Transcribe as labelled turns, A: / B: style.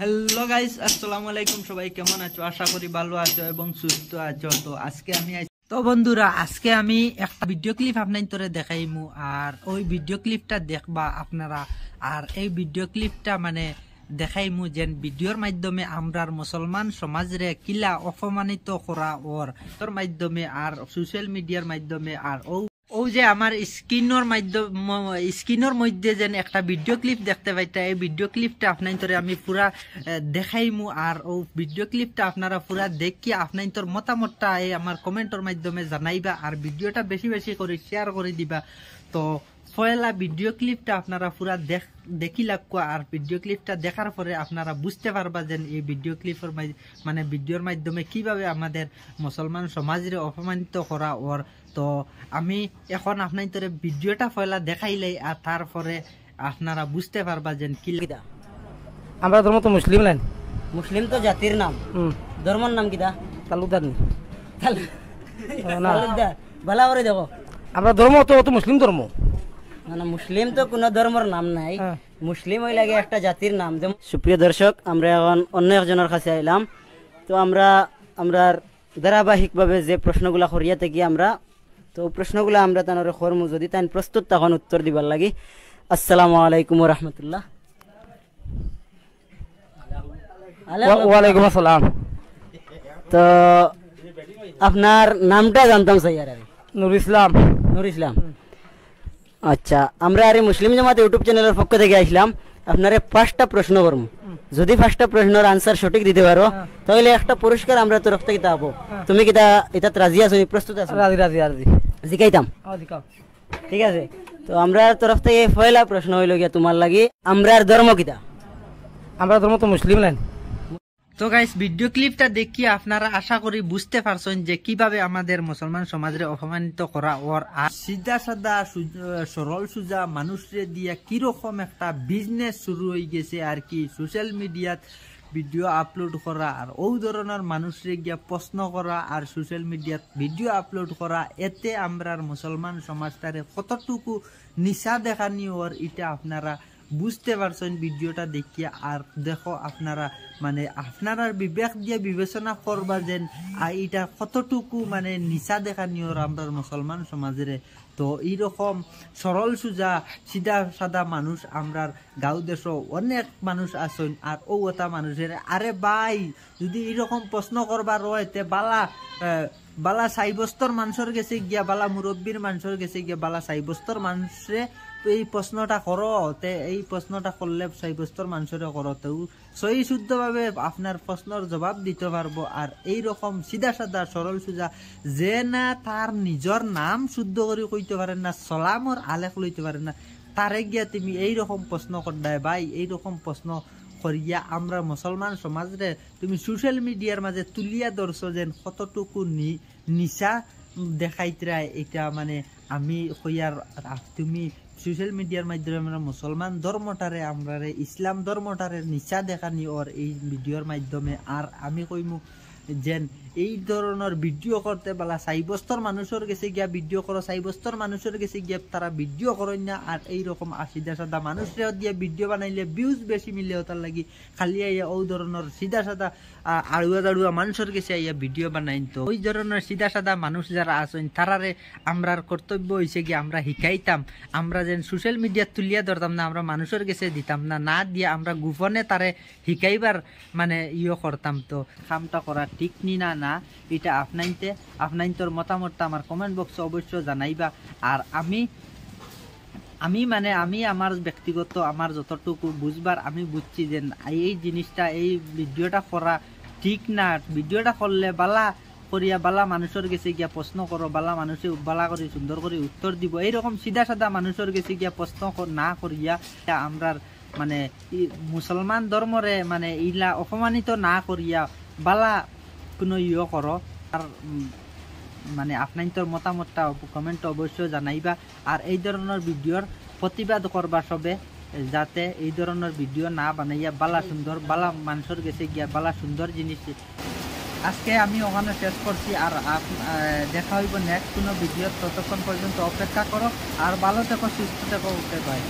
A: Hello guys আসসালামু আলাইকুম সবাই কেমন আছো আশা করি ভালো আছো এবং সুস্থ আছো তো আজকে আমি তো বন্ধুরা আজকে আমি একটা ভিডিও ক্লিপ আপনার তোরে দেখাইমু আর ওই ভিডিও ক্লিপটা দেখবা আপনারা আর এই ভিডিও ক্লিপটা মানে দেখাইমু যেন ভিডিওর মাধ্যমে আমরার মুসলমান সমাজরে কিলা অপমানিত করা ওর তোর মাধ্যমে আর সোশ্যাল মিডিয়ার মাধ্যমে আর ও যে আমার স্ক্রিনের মাধ্যম স্ক্রিনের মধ্যে যেন একটা ভিডিও ক্লিপ দেখতে পাইতা এই ভিডিও ক্লিপটা আপনার আমি পুরা দেখাইমু আর ও ভিডিও ক্লিপটা আপনারা পুরা দেখি আপনার মতামতটা এই আমার কমেন্টর মাধ্যমে জানাইবা আর ভিডিওটা বেশি বেশি করে শেয়ার করে দিবা তো পয়লা ভিডিও ক্লিপটা আপনারা পুরা দেখ দেখি লাগকো আর ভিডিও ক্লিপটা দেখার পরে আপনারা বুঝতে পারবা যে এই ভিডিও ক্লিপের মানে ভিডিওর মাধ্যমে কিভাবে আমাদের মুসলমান সমাজের অপমানিত করা ওর তো আমি এখন আপনার তোরে ভিডিওটা পয়লা দেখাইলাই আর তারপরে আপনারা বুঝতে পারবা যে কি কিদা আমরা ধর্ম
B: তো মুসলিম লাইন মুসলিম তো জাতির নাম ধর্মর নাম কিদা তালুকদার তালুকদার ভালো করে দেখো আমরা ধর্ম তো মুসলিম ধর্ম মুসলিম তো কোনো ধর্মের নাম নাই হ্যাঁ। মুসলিম ওই লাগে একটা জাতির নাম সুপ্রিয় দর্শক আমরা এখন অন্য একজনের কাছে আইলাম তো আমরা আমরা ধারাবাহিকভাবে যে প্রশ্নগুলা করিয়া থাকি আমরা তো প্রশ্নগুলো আমরা তানোর কর্ম যদি তাই প্রস্তুত তখন উত্তর দিবার লাগি আসসালাম আলাইকুম রহমতুল্লাহ ওয়ালাইকুম আসসালাম তো আপনার নামটা জানতাম সাইয়ার নুর ইসলাম নুর ইসলাম আচ্ছা আমরা আর মুসলিম জামাত ইউটিউব চ্যানেলের পক্ষ থেকে আসলাম আপনারে পাঁচটা প্রশ্ন করব যদি পাঁচটা প্রশ্নের আনসার সঠিক দিতে পারো হ্যাঁ। তাহলে একটা পুরস্কার আমরা তোর থেকে দাবো হ্যাঁ। তুমি কিতা এটা রাজি আছো প্রস্তুত আছো রাজি রাজি রাজি জিকাইতাম ঠিক আছে তো আমরা তরফ থেকে পয়লা প্রশ্ন হইল গিয়া তোমার লাগে আমরার ধর্ম কিতা আমরা ধর্ম তো মুসলিম লাইন
A: তো গাইস ভিডিও ক্লিপটা দেখি আপনারা আশা করি বুঝতে পারছেন যে কিভাবে আমাদের মুসলমান সমাজের অপমানিত করা ওর সিধা সাদা সরল সুজা মানুষরে দিয়া কিরকম একটা বিজনেস শুরু হয়ে গেছে আর কি সোশ্যাল মিডিয়াত ভিডিও আপলোড করা আর ও ধরনের মানুষরে গিয়া প্রশ্ন করা আর সোশ্যাল মিডিয়াত ভিডিও আপলোড করা এতে আমরা মুসলমান সমাজটারে কতটুকু নিশা দেখানি ওর এটা আপনারা বুঝতে পারছেন ভিডিওটা দেখিয়া আর দেখো আপনারা মানে আপনারার বিবেক দিয়ে বিবেচনা করবা যেন আর এটা কতটুকু মানে নিচা দেখা নিয়ে আমরা মুসলমান সমাজের তো এইরকম সরল সোজা সিধা সাদা মানুষ আমরার গাঁও দেশ অনেক মানুষ আছেন আর ও ওটা মানুষের আরে ভাই যদি এইরকম প্রশ্ন করবার রয় তে বালা বালা সাইবস্তর মানুষের গেছে গিয়া বালা মুরব্বীর মানুষের গেছে গিয়া বালা সাইবস্তর মানুষে এই প্রশ্নটা করো তে এই প্রশ্নটা করলে সাব্যস্তর মানুষরে করো তেও সহি শুদ্ধভাবে আপনার প্রশ্নর জবাব দিতে পারবো আর এই রকম সিধা সাদা সরল সোজা যে না তার নিজের নাম শুদ্ধ করে কইতে পারেন না সলামর আলেখ লইতে পারেন না তারে গিয়া তুমি এইরকম প্রশ্ন করদায় ভাই এইরকম প্রশ্ন করিয়া আমরা মুসলমান সমাজরে তুমি সোশ্যাল মিডিয়ার মাঝে তুলিয়া দর্শ যেন কতটুকু নিশা দেখাইতরা এটা মানে আমি হইয়ার তুমি সোশ্যাল মিডিয়ার মাধ্যমে মানে মুসলমান ধর্মটারে আমরা ইসলাম ধর্মটারে নিচা দেখানি ওর এই ভিডিওর মাধ্যমে আর আমি কইমু যেন এই ধরনের ভিডিও করতে বেলা চাই বস্তর মানুষের গেছে গিয়া ভিডিও করো চাই বস্তর মানুষের গেছে গিয়া তারা ভিডিও করেন না আর এইরকম সিধা সাদা মানুষের দিয়ে ভিডিও বানাইলে ভিউজ বেশি মিললেও তার লাগি খালি আইয়া ওই ধরনের সিধা সাদা আড়ুয়া দাড়ুয়া মানুষের গেছে আইয়া ভিডিও বানাইন তো ওই ধরনের সিধা সাদা মানুষ যারা আছেন তারারে আমরার কর্তব্য হয়েছে গিয়ে আমরা শিখাইতাম আমরা যেন সোশ্যাল মিডিয়া তুলিয়া ধরতাম না আমরা মানুষের গেছে দিতাম না না দিয়ে আমরা গোপনে তারে শিকাইবার মানে ইয়ে করতাম তো কামটা করার ঠিক নি না না এটা আপনাইতে আপনাইন্তর মতামতটা আমার কমেন্ট বক্সে অবশ্যই জানাইবা আর আমি আমি মানে আমি আমার ব্যক্তিগত আমার যতটুকু বুঝবার আমি বুঝছি যে এই জিনিসটা এই ভিডিওটা করা ঠিক না ভিডিওটা করলে বালা করিয়া বালা মানুষের গেছে গিয়া প্রশ্ন করো বালা মানুষে বালা করে সুন্দর করে উত্তর দিব এইরকম সিধা সাদা মানুষের গেছে গিয়া প্রশ্ন না করিয়া আমরা মানে মুসলমান ধর্মরে মানে ইলা অপমানিত না করিয়া বালা কোনো ইয় করো আর মানে আপনার মতামতটা কমেন্ট অবশ্যই জানাইবা আর এই ধরনের ভিডিওর প্রতিবাদ করবা সবে যাতে এই ধরনের ভিডিও না বানাইয়া বালা সুন্দর বালা মানুষের গেছে গিয়া বালা সুন্দর জিনিস আজকে আমি ওখানে শেষ করছি আর দেখা হইব নেক্সট কোনো ভিডিও ততক্ষণ পর্যন্ত অপেক্ষা করো আর ভালো থেকো সুস্থ
B: থেকো ওকে বাই